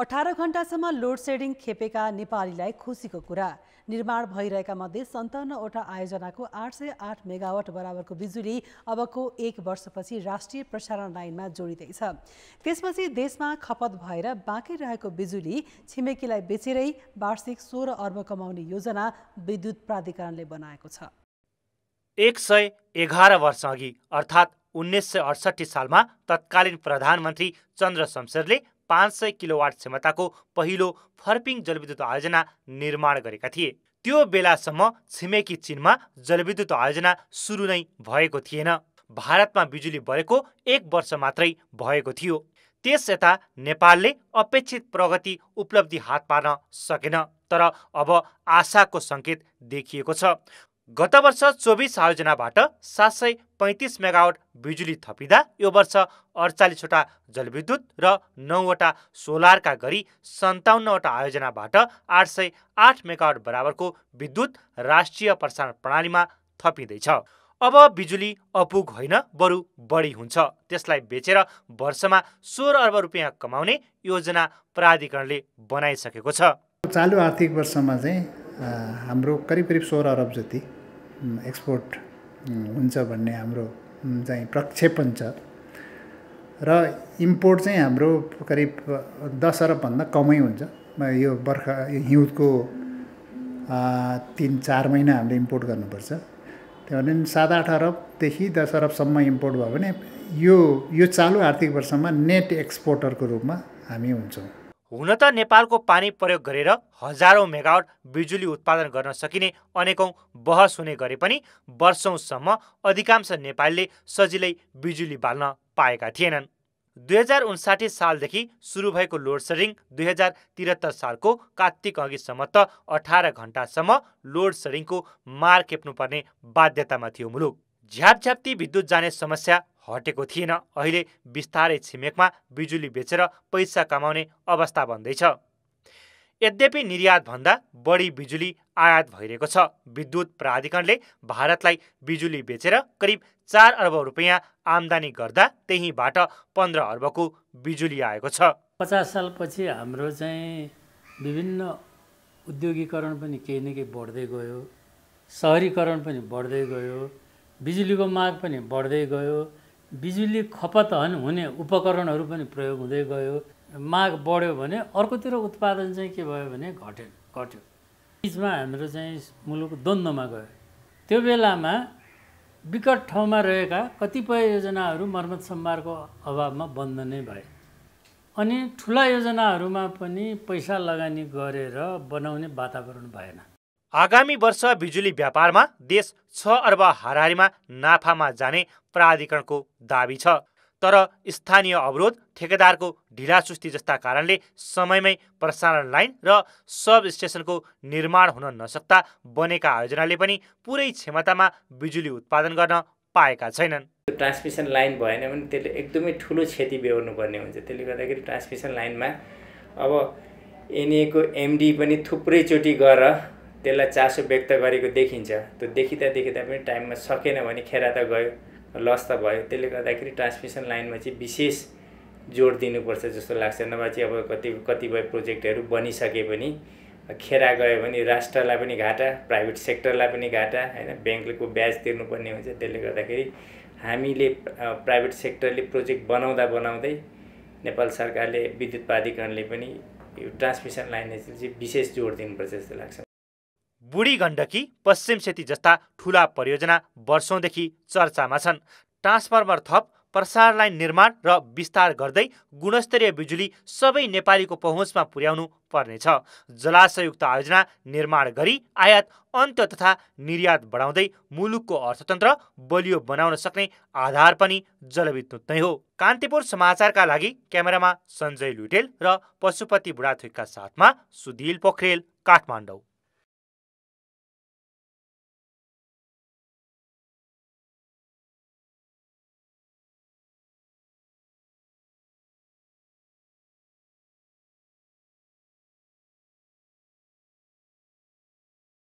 अठार घण्टासम्म load shedding खेपेका नेपालीलाई खुसीको कुरा निर्माण भइरहेका मध्ये सन्ताउन्नवटा आयोजनाको आठ सय आठ मेगावट बराबरको बिजुली अबको एक वर्षपछि राष्ट्रिय प्रसारण लाइनमा जोडिँदैछ त्यसपछि देशमा खपत भएर बाँकी रहेको बिजुली छिमेकीलाई बेचेरै वार्षिक सोह्र अर्ब कमाउने योजना विद्युत प्राधिकरणले बनाएको छ एक सय एघार अघि अर्थात् उन्नाइस सय अडसट्ठी सालमा तत्कालीन प्रधानमन्त्री चन्द्र शमशेरले पाँच सय किलोवाट क्षमताको पहिलो फर्पिङ जलविद्युत आयोजना निर्माण गरेका थिए त्यो बेलासम्म छिमेकी चिनमा जलविद्युत आयोजना सुरु नै भएको थिएन भारतमा बिजुली बढेको एक वर्ष मात्रै भएको थियो त्यस यता नेपालले अपेक्षित प्रगति उपलब्धि हात पार्न सकेन तर अब आशाको सङ्केत देखिएको छ गत वर्ष चौबिस आयोजनाबाट सात सय पैँतिस मेगावट बिजुली थपिँदा यो वर्ष अडचालिसवटा जलविद्युत र नौवटा सोलारका गरी सन्ताउन्नवटा आयोजनाबाट आठ सय आठ मेगावट बराबरको विद्युत राष्ट्रिय प्रसारण प्रणालीमा थपिँदैछ अब बिजुली अपुग होइन बरु बढी हुन्छ त्यसलाई बेचेर वर्षमा सोह्र अर्ब रुपियाँ कमाउने योजना प्राधिकरणले बनाइसकेको छ चालु आर्थिक वर्षमा चाहिँ हाम्रो करिब करिब सोह्र अरब जति एक्सपोर्ट हुन्छ भन्ने हाम्रो चाहिँ प्रक्षेपण छ र इम्पोर्ट चाहिँ हाम्रो करिब दस अरबभन्दा कमै हुन्छ यो बर्खा हिउँदको तिन चार महिना हामीले इम्पोर्ट गर्नुपर्छ त्यो भने सात आठ अरबदेखि दस अरबसम्म इम्पोर्ट भयो भने यो यो चालु आर्थिक वर्षमा नेट एक्सपोर्टरको रूपमा हामी हुन्छौँ हुन त नेपालको पानी प्रयोग गरेर हजारौँ मेगावट बिजुली उत्पादन गर्न सकिने अनेकौँ बहस हुने गरे पनि वर्षौँसम्म अधिकांश नेपालीले सजिलै बिजुली बाल्न पाएका थिएनन् दुई हजार उन्साठी सालदेखि सुरु भएको लोड सेडिङ दुई हजार त्रिहत्तर सालको कात्तिक अघिसम्म त अठार घन्टासम्म लोड सेडिङको मार खेप्नुपर्ने बाध्यतामा थियो मुलुक झ्यापझ्याप्ती विद्युत जाने समस्या हटेको थिएन अहिले बिस्तारै छिमेकमा बिजुली बेचेर पैसा कमाउने अवस्था बन्दैछ यद्यपि निर्यातभन्दा बढी बिजुली आयात भइरहेको छ विद्युत प्राधिकरणले भारतलाई बिजुली बेचेर करिब चार अर्ब रुपियाँ आम्दानी गर्दा त्यहीँबाट पन्ध्र अर्बको बिजुली आएको छ पचास सालपछि हाम्रो चाहिँ विभिन्न उद्योगीकरण पनि केही न केही बढ्दै गयो सहरीकरण पनि बढ्दै गयो बिजुलीको माग पनि बढ्दै गयो बिजुली खपत हुने उपकरणहरू पनि प्रयोग हुँदै गयो माग बढ्यो भने अर्कोतिर उत्पादन चाहिँ के भयो भने घट्यो घट्यो बिचमा हाम्रो चाहिँ मुलुक द्वन्द्वमा गयो त्यो बेलामा विकट ठाउँमा रहेका कतिपय योजनाहरू मर्मत सम्भारको अभावमा बन्द नै भए अनि ठुला योजनाहरूमा पनि पैसा लगानी गरेर बनाउने वातावरण भएन आगामी वर्ष बिजुली व्यापारमा देश छ अर्ब हारिमा नाफामा जाने प्राधिकरणको दावी छ तर स्थानीय अवरोध ठेकेदारको ढिलासुस्ती जस्ता कारणले समयमै प्रसारण लाइन र सब स्टेसनको निर्माण हुन नसक्दा बनेका आयोजनाले पनि पुरै क्षमतामा बिजुली उत्पादन गर्न पाएका छैनन् ट्रान्समिसन लाइन भएन भने त्यसले एकदमै ठुलो क्षति बेहोर्नुपर्ने हुन्छ त्यसले गर्दाखेरि ट्रान्समिसन लाइनमा अब एनएको एमडी पनि थुप्रैचोटि गएर त्यसलाई चासो व्यक्त गरेको देखिन्छ त्यो देखिँदा देखिँदा पनि टाइममा सकेन भने खेरा त गयो लस त भयो त्यसले गर्दाखेरि ट्रान्समिसन लाइनमा चाहिँ विशेष जोड दिनुपर्छ जस्तो लाग्छ नभए चाहिँ अब कति कतिपय प्रोजेक्टहरू बनिसके पनि खेरा गयो भने राष्ट्रलाई पनि घाटा प्राइभेट सेक्टरलाई पनि घाटा होइन ब्याङ्कको ब्याज तिर्नुपर्ने हुन्छ त्यसले गर्दाखेरि हामीले प्राइभेट सेक्टरले प्रोजेक्ट बनाउँदा बनाउँदै नेपाल सरकारले विद्युत प्राधिकरणले पनि यो ट्रान्समिसन लाइनले चाहिँ विशेष जोड दिनुपर्छ जस्तो लाग्छ बुढी गण्डकी पश्चिम सेती जस्ता ठुला परियोजना वर्षौँदेखि चर्चामा छन् ट्रान्सफर्मर थप प्रसार लाइन निर्माण र विस्तार गर्दै गुणस्तरीय बिजुली सबै नेपालीको पहुँचमा पुर्याउनु पर्नेछ जलाशयुक्त आयोजना निर्माण गरी आयात अन्त तथा निर्यात बढाउँदै मुलुकको अर्थतन्त्र बलियो बनाउन सक्ने आधार पनि जलविद्युत नै हो कान्तिपुर समाचारका लागि क्यामेरामा सञ्जय लुटेल र पशुपति बुढाथुकका साथमा सुदिल पोखरेल काठमाडौँ